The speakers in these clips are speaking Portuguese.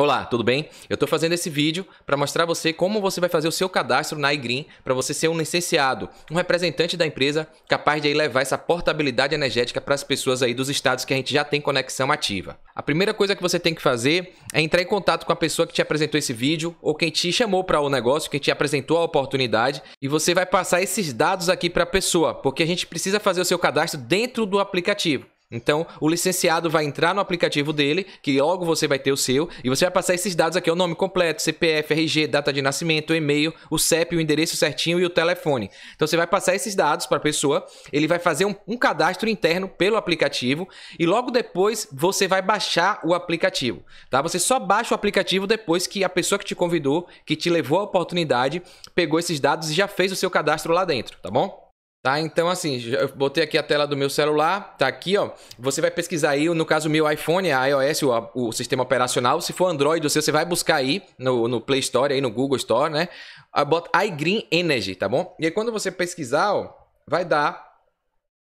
Olá, tudo bem? Eu estou fazendo esse vídeo para mostrar você como você vai fazer o seu cadastro na iGreen para você ser um licenciado, um representante da empresa capaz de levar essa portabilidade energética para as pessoas aí dos estados que a gente já tem conexão ativa. A primeira coisa que você tem que fazer é entrar em contato com a pessoa que te apresentou esse vídeo ou quem te chamou para o negócio, quem te apresentou a oportunidade e você vai passar esses dados aqui para a pessoa, porque a gente precisa fazer o seu cadastro dentro do aplicativo. Então, o licenciado vai entrar no aplicativo dele, que logo você vai ter o seu, e você vai passar esses dados aqui: o nome completo, CPF, RG, data de nascimento, e-mail, o CEP, o endereço certinho e o telefone. Então, você vai passar esses dados para a pessoa, ele vai fazer um, um cadastro interno pelo aplicativo e logo depois você vai baixar o aplicativo, tá? Você só baixa o aplicativo depois que a pessoa que te convidou, que te levou a oportunidade, pegou esses dados e já fez o seu cadastro lá dentro, tá bom? Tá? Então, assim, eu botei aqui a tela do meu celular, tá aqui, ó. Você vai pesquisar aí, no caso meu iPhone, a iOS, o, o sistema operacional. Se for Android, você, você vai buscar aí no, no Play Store, aí no Google Store, né? Ah, bota iGreen Energy, tá bom? E aí, quando você pesquisar, ó, vai dar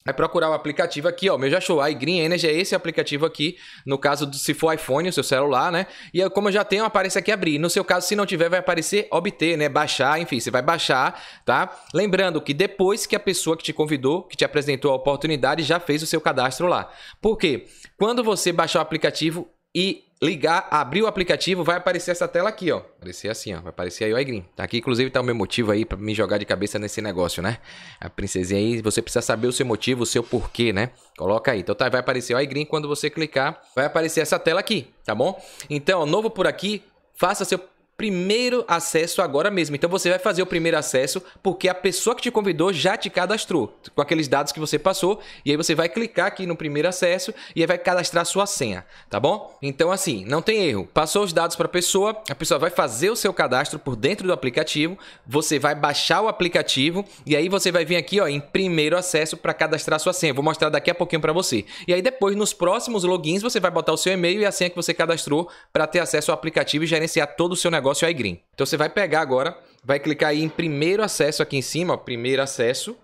Vai é procurar o aplicativo aqui, ó. Meu já achou. A Green Energy é esse aplicativo aqui. No caso, do, se for iPhone, o seu celular, né? E como eu já tenho, aparece aqui abrir. No seu caso, se não tiver, vai aparecer obter, né? Baixar, enfim, você vai baixar, tá? Lembrando que depois que a pessoa que te convidou, que te apresentou a oportunidade, já fez o seu cadastro lá. Por quê? Quando você baixar o aplicativo e ligar, abrir o aplicativo, vai aparecer essa tela aqui, ó. Aparecer assim, ó. Vai aparecer aí o iGreen. Tá aqui, inclusive, tá o meu motivo aí para me jogar de cabeça nesse negócio, né? A princesinha aí, você precisa saber o seu motivo, o seu porquê, né? Coloca aí. Então tá, vai aparecer o iGreen. Quando você clicar, vai aparecer essa tela aqui, tá bom? Então, novo por aqui, faça seu primeiro acesso agora mesmo. Então você vai fazer o primeiro acesso porque a pessoa que te convidou já te cadastrou com aqueles dados que você passou e aí você vai clicar aqui no primeiro acesso e aí vai cadastrar sua senha, tá bom? Então assim, não tem erro. Passou os dados para a pessoa, a pessoa vai fazer o seu cadastro por dentro do aplicativo, você vai baixar o aplicativo e aí você vai vir aqui, ó, em primeiro acesso para cadastrar sua senha. Vou mostrar daqui a pouquinho para você. E aí depois nos próximos logins você vai botar o seu e-mail e a senha que você cadastrou para ter acesso ao aplicativo e gerenciar todo o seu negócio negócio iGreen. É então você vai pegar agora, vai clicar aí em primeiro acesso aqui em cima, ó, primeiro acesso.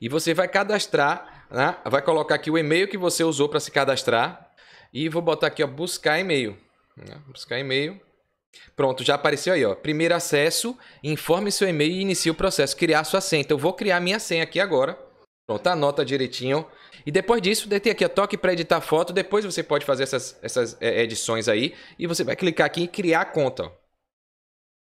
E você vai cadastrar, né? vai colocar aqui o e-mail que você usou para se cadastrar. E vou botar aqui, ó, buscar e-mail. Né? Buscar e-mail. Pronto, já apareceu aí, ó. Primeiro acesso, informe seu e-mail e inicie o processo. Criar sua senha. Então eu vou criar minha senha aqui agora. Pronto, anota direitinho. E depois disso, tem aqui a toque para editar foto. Depois você pode fazer essas, essas é, edições aí. E você vai clicar aqui em criar conta. Ó.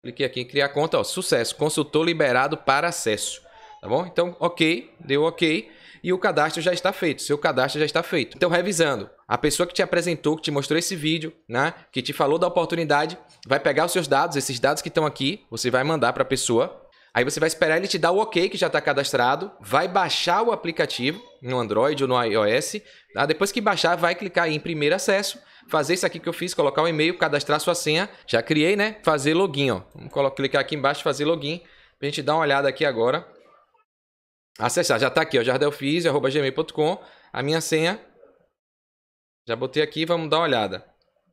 Cliquei aqui em criar conta. Ó. Sucesso. Consultor liberado para acesso. Tá bom? Então, ok. Deu ok. E o cadastro já está feito. Seu cadastro já está feito. Então, revisando. A pessoa que te apresentou, que te mostrou esse vídeo, né? Que te falou da oportunidade, vai pegar os seus dados, esses dados que estão aqui, você vai mandar para a pessoa, Aí você vai esperar ele te dar o OK que já está cadastrado, vai baixar o aplicativo no Android ou no iOS. Tá? Depois que baixar, vai clicar em primeiro acesso, fazer isso aqui que eu fiz, colocar o e-mail, cadastrar sua senha. Já criei, né? Fazer login, ó. Vamos clicar aqui embaixo, fazer login, a gente dar uma olhada aqui agora. Acessar, já está aqui, ó, gmail.com. a minha senha. Já botei aqui, vamos dar uma olhada.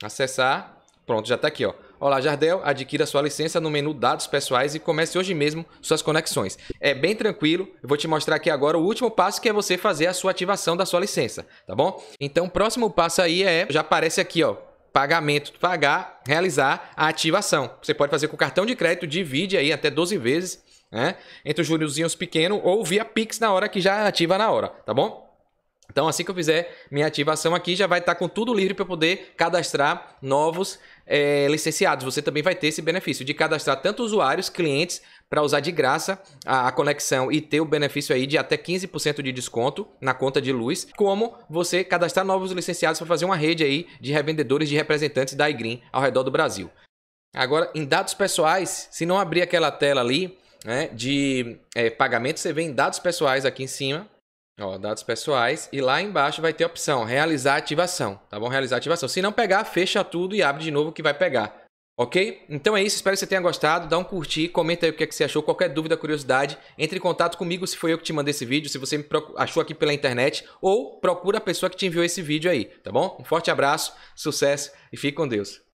Acessar, pronto, já está aqui, ó. Olá Jardel, adquira sua licença no menu Dados Pessoais e comece hoje mesmo suas conexões. É bem tranquilo, eu vou te mostrar aqui agora o último passo que é você fazer a sua ativação da sua licença, tá bom? Então o próximo passo aí é, já aparece aqui ó, pagamento, pagar, realizar a ativação. Você pode fazer com o cartão de crédito, divide aí até 12 vezes, né? Entre os juros pequenos ou via Pix na hora que já ativa na hora, tá bom? Então, assim que eu fizer minha ativação aqui, já vai estar tá com tudo livre para poder cadastrar novos é, licenciados. Você também vai ter esse benefício de cadastrar tanto usuários, clientes, para usar de graça a, a, conexão e ter o benefício aí de até 15% de desconto na conta de luz, como você cadastrar novos licenciados para fazer uma rede aí de revendedores, de representantes da iGreen ao redor do Brasil. Agora, em dados pessoais, se não abrir aquela tela ali né, de é, pagamento, você vê em dados pessoais aqui em cima, Ó, dados pessoais. E lá embaixo vai ter a opção realizar ativação, tá bom? Realizar ativação. Se não pegar, fecha tudo e abre de novo que vai pegar. Ok? Então é isso, espero que você tenha gostado. Dá um curtir, comenta aí o que, é que você achou, qualquer dúvida, curiosidade. Entre em contato comigo se foi eu que te mandei esse vídeo, se você me achou aqui pela internet, ou procura a pessoa que te enviou esse vídeo aí, tá bom? Um forte abraço, sucesso e fique com Deus.